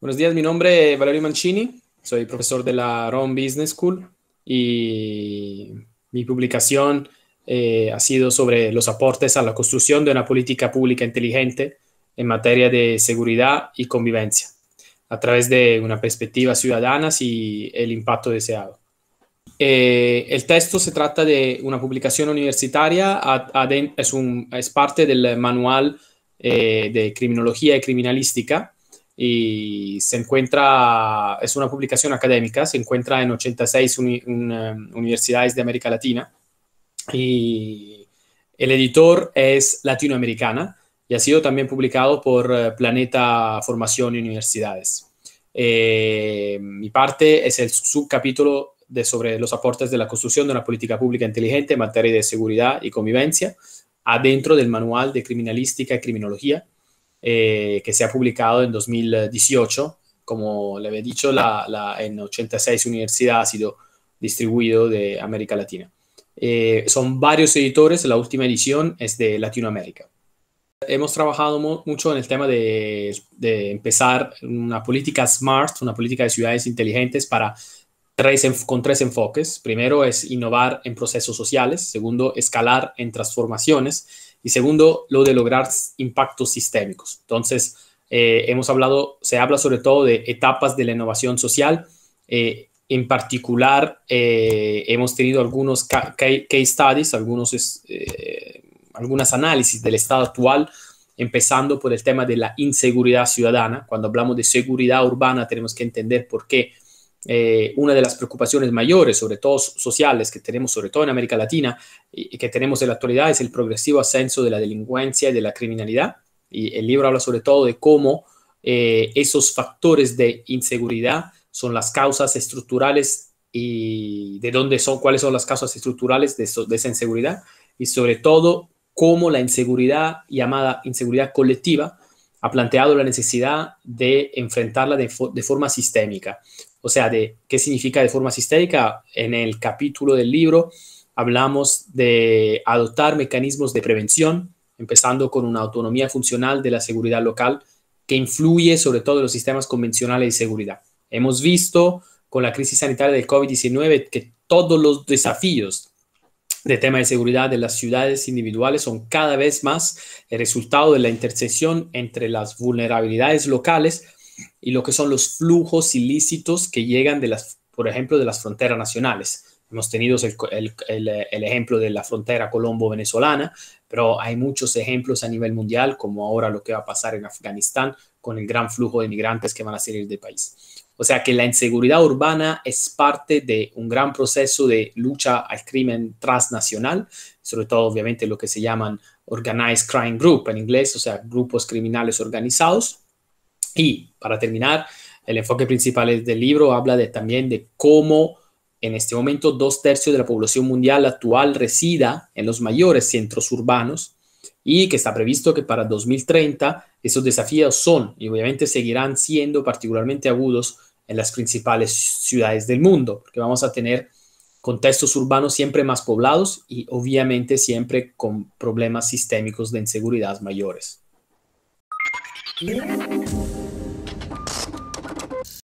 Buenos días, mi nombre es Valerio Mancini, soy profesor de la Rome Business School y mi publicación eh, ha sido sobre los aportes a la construcción de una política pública inteligente en materia de seguridad y convivencia a través de una perspectiva ciudadana y el impacto deseado. Eh, el texto se trata de una publicación universitaria, es, un, es, parte del manual eh, de criminología y criminalística y se encuentra, es una publicación académica, se encuentra en 86 em, universidades de América Latina y el editor es latinoamericana y ha sido también publicado por eh, Planeta Formación y Universidades. Eh, mi parte es el subcapítulo de sobre los aportes de la construcción de una política pública inteligente en materia de seguridad y convivencia, adentro del manual de criminalística y criminología eh, que se ha publicado en 2018. Como le había dicho, la, en 86 universidades ha sido distribuido de América Latina. son varios editores, la última edición es de Latinoamérica hemos trabajado mucho en el tema de, empezar una política smart, una política de ciudades inteligentes para tres con tres enfoques. Primero es innovar en procesos sociales, segundo, escalar en transformaciones y segundo, lo de lograr impactos sistémicos. Entonces, eh, hemos hablado, se habla sobre todo de etapas de la innovación social. Eh, en particular, eh, hemos tenido algunos case studies, algunos algunos análisis del estado actual, empezando por el tema de la inseguridad ciudadana. Cuando hablamos de seguridad urbana tenemos que entender por qué eh, una de las preocupaciones mayores, sobre todo sociales, que tenemos, sobre todo en América Latina, y, que tenemos en la actualidad, es el progresivo ascenso de la delincuencia y de la criminalidad. Y el libro habla sobre todo de cómo eh, esos factores de inseguridad son las causas estructurales y de dónde son, cuáles son las causas estructurales de, de esa inseguridad y sobre todo cómo la inseguridad llamada inseguridad colectiva ha planteado la necesidad de enfrentarla de, forma sistémica. O sea, de qué significa de forma sistémica. En el capítulo del libro hablamos de adoptar mecanismos de prevención, empezando con una autonomía funcional de la seguridad local que influye sobre todo en los sistemas convencionales de seguridad. Hemos visto con la crisis sanitaria del COVID-19 que todos los desafíos de temas de seguridad de las ciudades individuales son cada vez más el resultado de la intersección entre las vulnerabilidades locales y lo que son los flujos ilícitos que llegan de las, por ejemplo, de las fronteras nacionales. Hemos tenido el, el, el, el ejemplo de la frontera colombo-venezolana, pero hay muchos ejemplos a nivel mundial, como ahora lo que va a pasar en Afganistán con el gran flujo de migrantes que van a salir del país. O sea que la inseguridad urbana es parte de un gran proceso de lucha al crimen transnacional, sobre todo obviamente lo que se llaman Organized Crime Group en inglés, o sea, grupos criminales organizados. Y para terminar, el enfoque principal del libro habla también de cómo en este momento dos tercios de la población mundial actual resida en los mayores centros urbanos y que está previsto que para 2030 esos desafíos son y obviamente seguirán siendo particularmente agudos en las principales ciudades del mundo, porque vamos a tener contextos urbanos siempre más poblados y obviamente siempre con problemas sistémicos de inseguridad mayores.